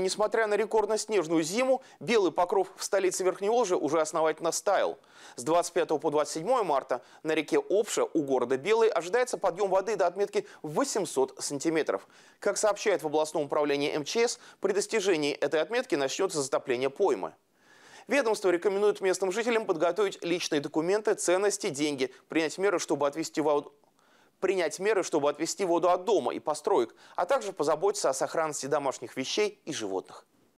Несмотря на рекордно снежную зиму, белый покров в столице Верхней Олжи уже основательно стаял. С 25 по 27 марта на реке Обша у города Белый ожидается подъем воды до отметки 800 сантиметров. Как сообщает в областном управлении МЧС, при достижении этой отметки начнется затопление поймы. Ведомство рекомендует местным жителям подготовить личные документы, ценности, деньги, принять меры, чтобы отвести воду принять меры, чтобы отвести воду от дома и построек, а также позаботиться о сохранности домашних вещей и животных.